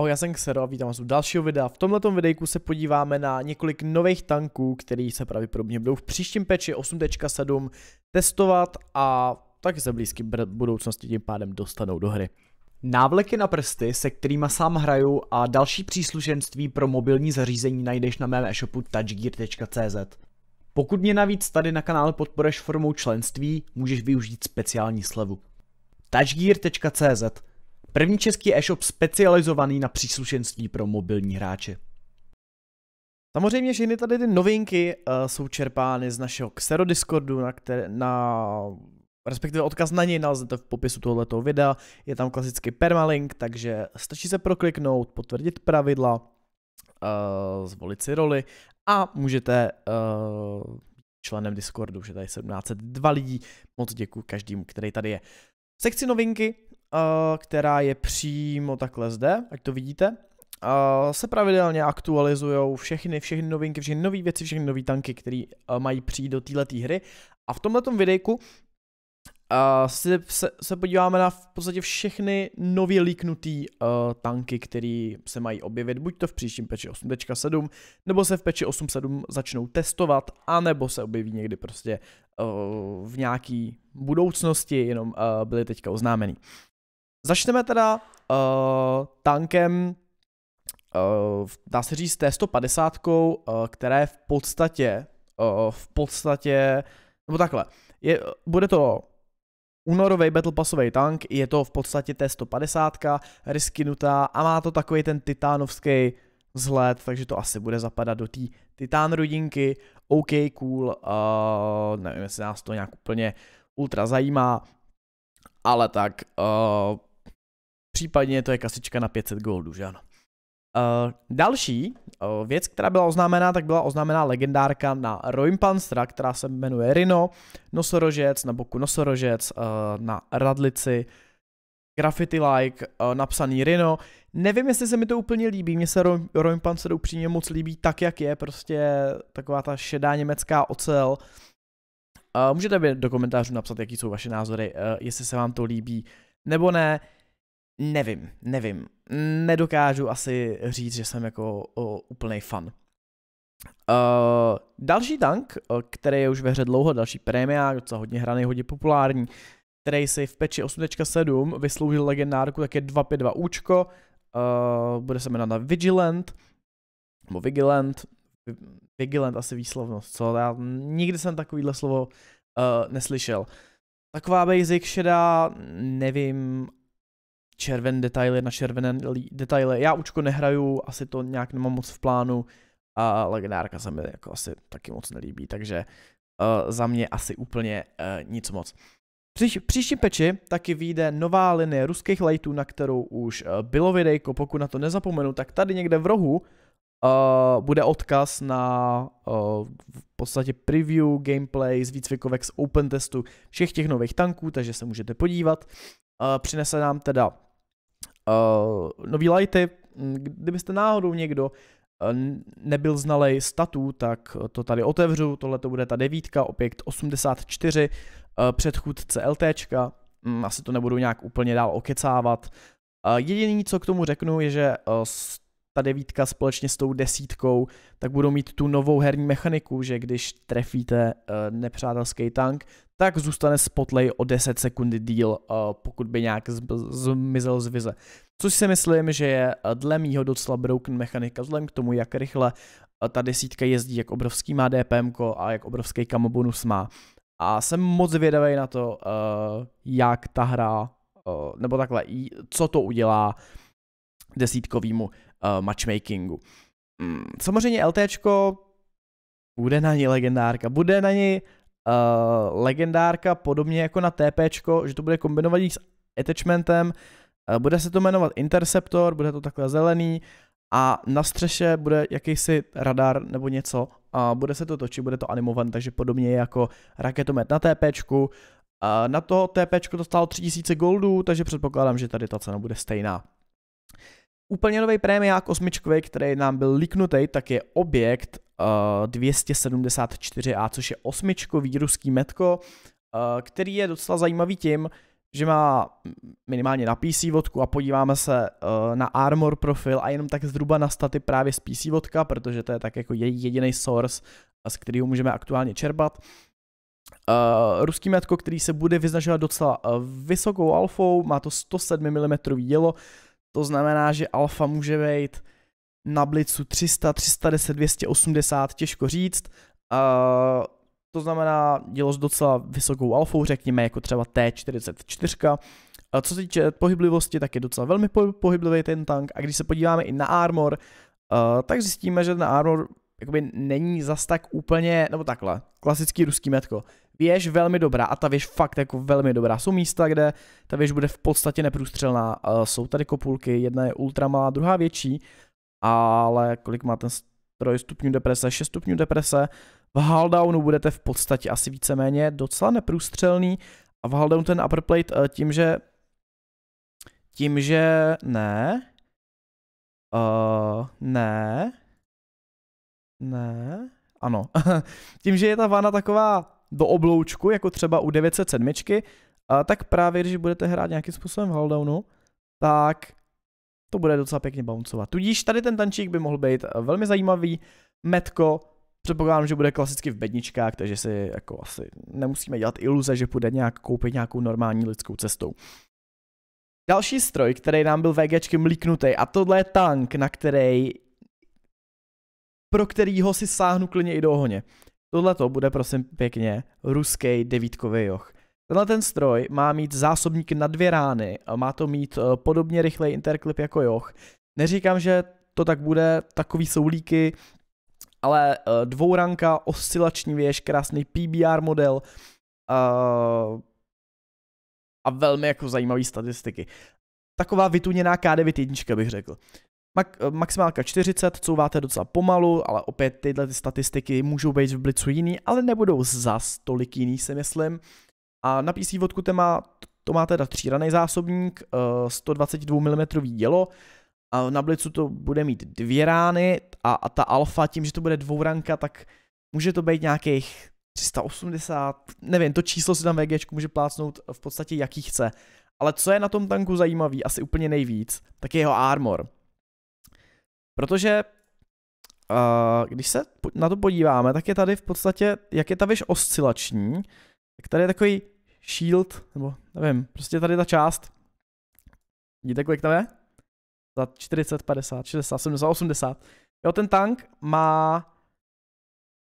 Ahoj, já jsem Xero a vítám vás u dalšího videa. V tomto videjku se podíváme na několik nových tanků, který se pravděpodobně budou v příštím peči 8.7 testovat a taky se blízky budoucnosti tím pádem dostanou do hry. Návleky na prsty, se kterými sám hraju a další příslušenství pro mobilní zařízení najdeš na mém e-shopu touchgear.cz. Pokud mě navíc tady na kanále podporeš formou členství, můžeš využít speciální slevu. touchgear.cz První český e-shop specializovaný na příslušenství pro mobilní hráče. Samozřejmě všechny tady ty novinky uh, jsou čerpány z našeho Xero Discordu, na, které, na respektive odkaz na něj naleznete v popisu tohoto videa, je tam klasický permalink, takže stačí se prokliknout, potvrdit pravidla, uh, zvolit si roli a můžete uh, členem Discordu, že tady 1702 lidí, moc děkuji každému, který tady je. V sekci novinky která je přímo takhle zde, jak to vidíte, se pravidelně aktualizují všechny, všechny novinky, všechny nové věci, všechny nové tanky, které mají přijít do této hry. A v tomto videjku uh, se, se, se podíváme na v podstatě všechny nově líknutý uh, tanky, které se mají objevit buď to v příštím peči 8.7, nebo se v peči 8.7 začnou testovat, anebo se objeví někdy prostě uh, v nějaký budoucnosti, jenom uh, byly teďka oznámený. Začneme teda uh, tankem, uh, dá se říct, T150, uh, které v podstatě, uh, v podstatě, nebo takhle, je, bude to únorový Battle Passový tank, je to v podstatě T150, riskinutá a má to takový ten titánovský vzhled, takže to asi bude zapadat do té titán rodinky. OK, cool, uh, nevím, jestli nás to nějak úplně ultra zajímá, ale tak uh, případně to je kasička na 500 goldů, že ano. Uh, další uh, věc, která byla oznámená, tak byla oznámená legendárka na Roimpanstra, která se jmenuje Rino, Nosorožec, na boku Nosorožec, uh, na Radlici, graffiti-like, uh, napsaný Rino. Nevím, jestli se mi to úplně líbí, mně se Roimpanstra upřímně moc líbí tak, jak je, prostě taková ta šedá německá ocel. Uh, můžete mi do komentářů napsat, jaký jsou vaše názory, uh, jestli se vám to líbí nebo ne. Nevím, nevím. Nedokážu asi říct, že jsem jako úplný fan. Uh, další tank, eh, který je už ve hře dlouho, další prémia, docela hodně hraný, hodně populární, který si v peči 8.7 vysloužil legendárku, tak je 252 účko, uh, bude se jmenovat na Vigilant, nebo Vigilant, Vigilant asi výslovnost, co? Já nikdy jsem takovýhle slovo uh, neslyšel. Taková basic šedá, nevím červen detaily na červené detaily. Já učko nehraju, asi to nějak nemám moc v plánu a legendárka se mi jako asi taky moc nelíbí, takže uh, za mě asi úplně uh, nic moc. Příš, příští peči taky vyjde nová linie ruských lightů, na kterou už uh, bylo videjko, pokud na to nezapomenu, tak tady někde v rohu Uh, bude odkaz na uh, v podstatě preview, gameplay z výcvikovek z open testu všech těch nových tanků, takže se můžete podívat. Uh, přinese nám teda uh, nový lighty, hm, kdybyste náhodou někdo eh, nebyl znalej statu, tak eh, to tady otevřu, tohle to bude ta devítka, objekt 84, předchůdce LTčka, hm, asi to nebudu nějak úplně dál okecávat. Jediné, co k tomu řeknu, je, že ta devítka společně s tou desítkou, tak budou mít tu novou herní mechaniku, že když trefíte nepřátelský tank, tak zůstane spotlej o 10 sekund díl, eh, pokud by nějak zmizel z vize. Což si myslím, že je eh, dle mýho docela broken mechanika, vzhledem k tomu, jak rychle eh, ta desítka jezdí, jak obrovský má DPM a jak obrovský kamo bonus má. A jsem moc zvědavý na to, jak ta hra, nebo takhle, co to udělá desítkovýmu matchmakingu. Mm, samozřejmě LTčko bude na ní legendárka, bude na ní Eh, legendárka podobně jako na TP, že to bude kombinovat s attachmentem, uh, bude se to jmenovat Interceptor, bude to takhle zelený a na střeše bude jakýsi radar nebo něco a bude se to točit, bude to animované, takže podobně jako raketomet na TP. Uh, eh, na to TP to stálo 3000 goldů, takže předpokládám, že tady ta cena bude stejná. Úplně nový prémiák osmičkový, který nám byl liknutý, tak je objekt 274A, eh, což je osmičkový ruský metko, eh, který je docela zajímavý tím, že má minimálně na PC vodku a podíváme se eh, na armor profil a jenom tak zhruba na staty právě z PC vodka, protože to je tak jako jediný source, z kterého můžeme aktuálně čerpat. Uh, ruský metko, který se bude vyznačovat docela uh, vysokou alfou, má to 107 mm dělo, to znamená, že alfa může být uh, na blicu 300, 310, 280, těžko říct. Uh, to znamená, dělo s docela vysokou alfou, řekněme, jako třeba T44. A co se týče pohyblivosti, tak je docela velmi pohyblivý ten tank. A když se podíváme i na armor, uh, tak zjistíme, že ten armor jakoby není zas tak úplně, nebo takhle, klasický ruský metko. Věž velmi dobrá a ta věž fakt jako velmi dobrá. Jsou místa, kde ta věž bude v podstatě neprůstřelná. Uh, jsou tady kopulky, jedna je ultra malá, druhá větší, ale kolik má ten stroj stupňů deprese? 6 stupňů deprese. V Haldownu budete v podstatě asi víceméně docela neprůstřelný a v Haldown ten upper plate eh, tím, že tím, že ne, uh, ne, ne, ano, tím, že je ta vana taková do obloučku, jako třeba u 907, uh, eh, tak právě když budete hrát nějakým způsobem v Haldownu, tak to bude docela pěkně bouncovat. Tudíž tady ten tančík by mohl být eh, velmi zajímavý. Metko, předpokládám, že bude klasicky v bedničkách, takže si jako asi nemusíme dělat iluze, že půjde nějak koupit nějakou normální lidskou cestou. Další stroj, který nám byl VGčky mlíknutý, a tohle je tank, na který pro kterýho si sáhnu klidně i do ohně. Tohle to bude prosím pěkně ruský devítkový joch. Tenhle ten stroj má mít zásobník na dvě rány, má to mít eh, podobně rychlej interklip jako Joch. Neříkám, že to tak bude, takový jsou líky, ale eh, dvouranka, oscilační věž, krásný PBR model a velmi jako zajímavé statistiky. Taková vytuněná K9 jednička bych řekl. Mak- eh, maximálka 40, couváte docela pomalu, ale opět tyhle ty statistiky můžou být v blicu jiný, ale nebudou zas tolik jiný si myslím. A na PC vodku má, to má teda tříraný zásobník, 122 eh, mm dělo, a na Blicu to bude mít dvě rány a, a ta alfa, tím, že to bude dvouranka, tak může to být nějakých 380, nevím, to číslo si tam VG může plácnout v podstatě jaký chce. Ale co je na tom tanku zajímavý, asi úplně nejvíc, tak je jeho armor. Protože uh, když se na to podíváme, tak je tady v podstatě, jak je ta věž oscilační, tak tady je takový shield, nebo nevím, prostě tady ta část, vidíte, kolik tam je? Za 40, 50, 60, 70, 80. Jo, ten tank má,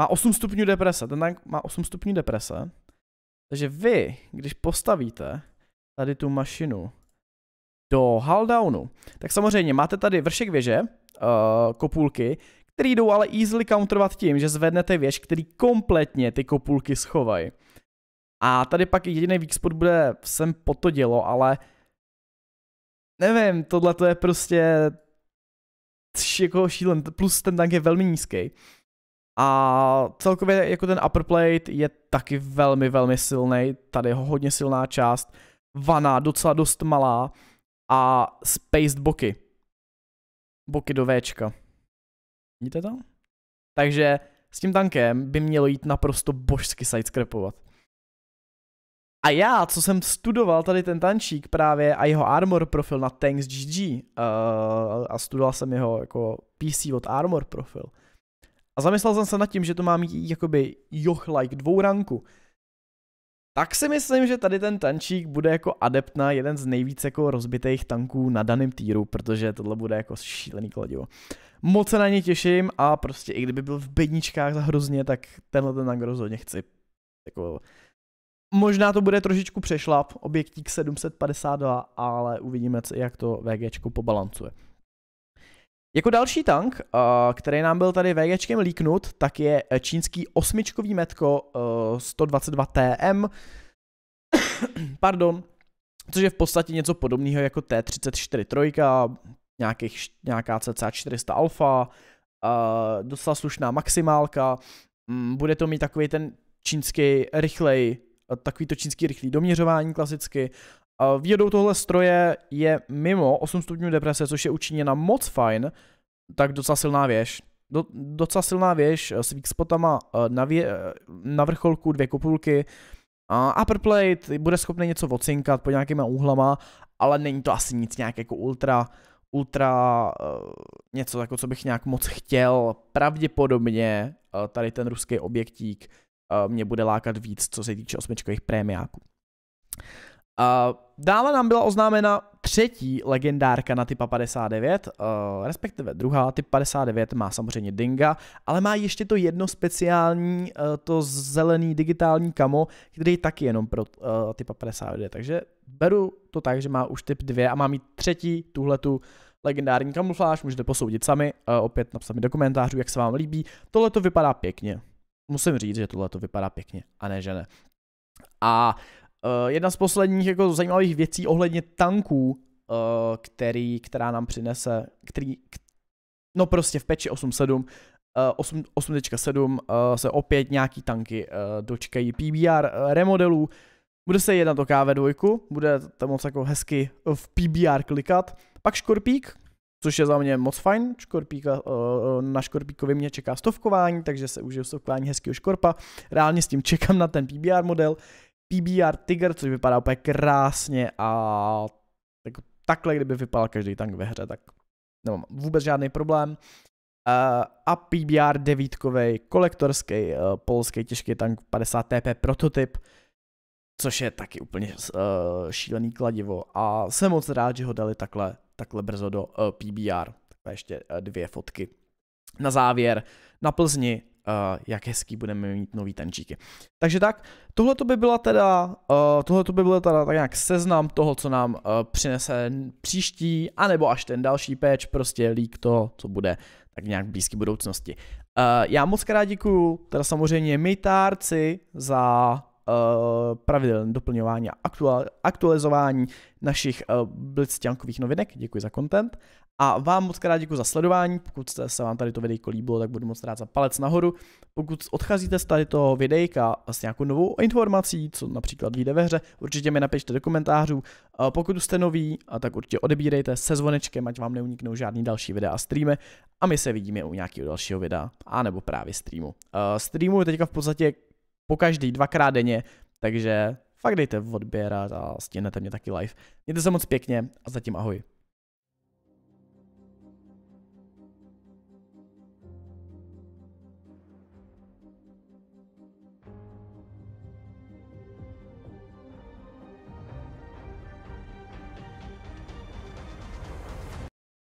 má 8 stupňů deprese, ten tank má 8 stupňů deprese, takže vy, když postavíte tady tu mašinu do hull tak samozřejmě máte tady vršek věže, uh, eh, kopulky, který jdou ale easily counterovat tím, že zvednete věž, který kompletně ty kopulky schovají. A tady pak jediný spot bude sem po to dělo, ale nevím, tohle to je prostě jako šílen, plus ten tank je velmi nízký. A celkově jako ten upper plate je taky velmi, velmi silný. Tady je hodně silná část. Vana docela dost malá a spaced boky. Boky do Včka. Vidíte to? Takže s tím tankem by mělo jít naprosto božsky sidescrapovat. A já, co jsem studoval tady ten tančík právě a jeho Armor profil na Tanks GG uh, eh, a studoval jsem jeho jako PC od Armor profil. A zamyslel jsem se nad tím, že to má mít jakoby joch-like dvouranku. Tak si myslím, že tady ten tančík bude jako adept na jeden z nejvíce jako rozbitých tanků na daném týru, protože tohle bude jako šílený kladivo. Moc se na ně těším a prostě i kdyby byl v bedničkách za hrozně, tak tenhle ten tank rozhodně chci. Jako Možná to bude trošičku přešlap, objektík 752, ale uvidíme, jak to VG pobalancuje. Jako další tank, eh, který nám byl tady VGčkem líknut, tak je čínský osmičkový metko 122 eh, TM, pardon, což je v podstatě něco podobného jako T34 trojka, nějakých, nějaká cca 400 alfa, eh, docela slušná maximálka, mm, bude to mít takový ten čínský rychlej takový to čínský rychlý doměřování klasicky. Výhodou tohle stroje je mimo 8 stupňů deprese, což je učiněna moc fajn, tak docela silná věž. Do, docela silná věž eh, s weak spotama eh, na, vě, eh, na vrcholku, dvě kopulky. A upper plate bude schopný něco ocinkat pod nějakýma úhlama, ale není to asi nic nějak jako ultra, ultra něco jako, co bych nějak moc chtěl. Pravděpodobně tady ten ruský objektík mě bude lákat víc, co se týče osmičkových prémiáků. dále nám byla oznámena třetí legendárka na typa 59, respektive druhá, typ 59 má samozřejmě Dinga, ale má ještě to jedno speciální, e, to zelený digitální kamo, který je taky jenom pro e, typa 59, takže beru to tak, že má už typ 2 a má mít třetí tuhletu legendární kamufláž, můžete posoudit sami, opět napsat mi do komentářů, jak se vám líbí, tohle to vypadá pěkně musím říct, že tohle to vypadá pěkně a ne, že ne. A uh, jedna z posledních jako zajímavých věcí ohledně tanků, uh, který, která nám přinese, který, no prostě v peči 8.7, 8.7 uh, se opět nějaký tanky uh, dočkají PBR uh, remodelů. Bude se jednat o KV2, bude to moc jako hezky v PBR klikat. Pak Škorpík, což je za mě moc fajn. Škorpíka, eh, eh, na Škorpíkovi mě čeká stovkování, takže se užiju stovkování hezkého Škorpa. Reálně s tím čekám na ten PBR model. PBR Tiger, což vypadá úplně krásně a jako takhle, kdyby vypadal každý tank ve hře, tak nemám vůbec žádný problém. Eh, a PBR 9 kolektorský polský těžký tank 50 TP prototyp, což je taky úplně šílený kladivo a jsem moc rád, že ho dali takhle takhle brzo do uh, eh, PBR. Takhle ještě uh, dvě fotky. Na závěr, na Plzni, uh, jak hezký budeme mít nový tančíky. Takže tak, tohle to by byla teda, uh, tohle to by bylo teda tak nějak seznam toho, co nám uh, přinese příští, anebo až ten další patch, prostě lík to, co bude tak nějak v blízké budoucnosti. Uh, já moc krát děkuju, teda samozřejmě mytárci za uh, eh, pravidelné doplňování a aktual, aktualizování našich uh, eh, blitzťankových novinek. Děkuji za content. A vám moc krát děkuji za sledování, pokud jste se vám tady to videjko líbilo, tak budu moc rád za palec nahoru. Pokud odcházíte z tady toho videjka s nějakou novou informací, co například vyjde ve hře, určitě mi napište do komentářů. Pokud jste nový, tak určitě odebírejte se zvonečkem, ať vám neuniknou žádný další videa a streamy. A my se vidíme u nějakého dalšího videa, anebo právě streamu. Uh, streamu teďka v podstatě po každý dvakrát denně, takže fakt dejte odběr a stihnete mě taky live. Mějte se moc pěkně a zatím ahoj.